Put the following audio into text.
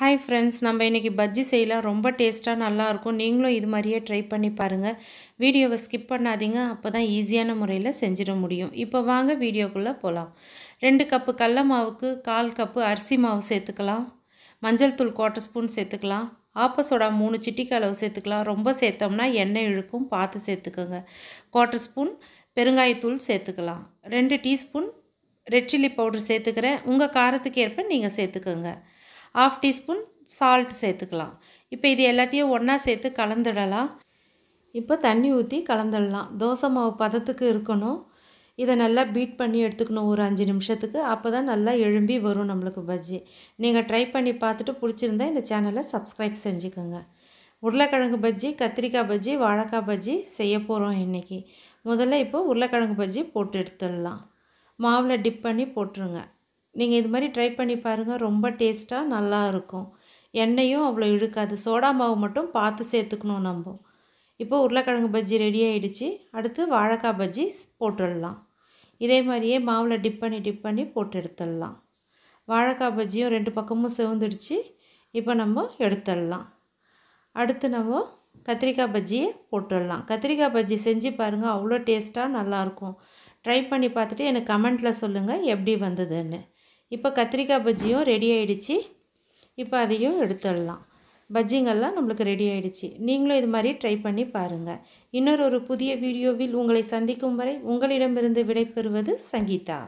hi friends நம்ம இன்றைக்கி பஜ்ஜி செய்யலாம் ரொம்ப டேஸ்ட்டாக நல்லாயிருக்கும் நீங்களும் இது மாதிரியே ட்ரை பண்ணி பாருங்கள் வீடியோவை ஸ்கிப் பண்ணாதீங்க அப்போ தான் ஈஸியான முறையில் செஞ்சிட முடியும் இப்போ வாங்க வீடியோக்குள்ளே போகலாம் ரெண்டு கப்பு கடல மாவுக்கு கால் கப்பு அரிசி மாவு சேர்த்துக்கலாம் மஞ்சள் தூள் குவாட்டர் ஸ்பூன் சேர்த்துக்கலாம் ஆப்பசோடா மூணு சிட்டிக்கு அளவு சேர்த்துக்கலாம் ரொம்ப சேர்த்தோம்னா எண்ணெய் இழுக்கும் பார்த்து சேர்த்துக்கோங்க குவாட்டர் ஸ்பூன் பெருங்காயத்தூள் சேர்த்துக்கலாம் ரெண்டு டீஸ்பூன் ரெட் சில்லி பவுடர் சேர்த்துக்கிறேன் உங்கள் காரத்துக்கு ஏற்ப நீங்கள் சேர்த்துக்கோங்க ஆஃப் டீஸ்பூன் சால்ட் சேர்த்துக்கலாம் இப்போ இது எல்லாத்தையும் ஒன்றா சேர்த்து கலந்துடலாம் இப்போ தண்ணி ஊற்றி கலந்துடலாம் தோசை மாவு பதத்துக்கு இருக்கணும் இதை நல்லா பீட் பண்ணி எடுத்துக்கணும் ஒரு அஞ்சு நிமிஷத்துக்கு அப்போ தான் நல்லா எழும்பி வரும் நம்மளுக்கு பஜ்ஜி நீங்கள் ட்ரை பண்ணி பார்த்துட்டு பிடிச்சிருந்தா இந்த சேனலை சப்ஸ்கிரைப் செஞ்சுக்கோங்க உருளைக்கிழங்கு பஜ்ஜி கத்திரிக்காய் பஜ்ஜி வாழைக்காய் பஜ்ஜி செய்ய போகிறோம் இன்றைக்கி முதல்ல இப்போ உருளைக்கிழங்கு பஜ்ஜி போட்டு எடுத்துடலாம் மாவில் டிப் பண்ணி போட்டுருங்க நீங்கள் இது மாதிரி ட்ரை பண்ணி பாருங்கள் ரொம்ப டேஸ்ட்டாக நல்லாயிருக்கும் எண்ணெயும் அவ்வளோ இழுக்காது சோடா மாவு மட்டும் பார்த்து சேர்த்துக்கணும் நம்ம இப்போ உருளைக்கிழங்கு பஜ்ஜி ரெடி ஆகிடுச்சு அடுத்து வாழைக்காய் பஜ்ஜி போட்டுடலாம் இதே மாதிரியே மாவில் டிப் பண்ணி டிப் பண்ணி போட்டு எடுத்துடலாம் வாழைக்காய் பஜ்ஜியும் ரெண்டு பக்கமும் செவந்துடுச்சு இப்போ நம்ம எடுத்துடலாம் அடுத்து நம்ம கத்திரிக்காய் பஜ்ஜியை போட்டுடலாம் கத்திரிக்காய் பஜ்ஜி செஞ்சு பாருங்கள் அவ்வளோ டேஸ்ட்டாக நல்லாயிருக்கும் ட்ரை பண்ணி பார்த்துட்டு எனக்கு கமெண்ட்டில் சொல்லுங்கள் எப்படி வந்ததுன்னு இப்போ கத்திரிக்காய் பஜ்ஜியும் ரெடி ஆகிடுச்சி இப்போ அதையும் எடுத்துடலாம் பஜ்ஜிங்கெல்லாம் நம்மளுக்கு ரெடி ஆகிடுச்சி நீங்களும் இது மாதிரி ட்ரை பண்ணி பாருங்கள் இன்னொரு ஒரு புதிய வீடியோவில் உங்களை சந்திக்கும் வரை உங்களிடமிருந்து விடைபெறுவது சங்கீதா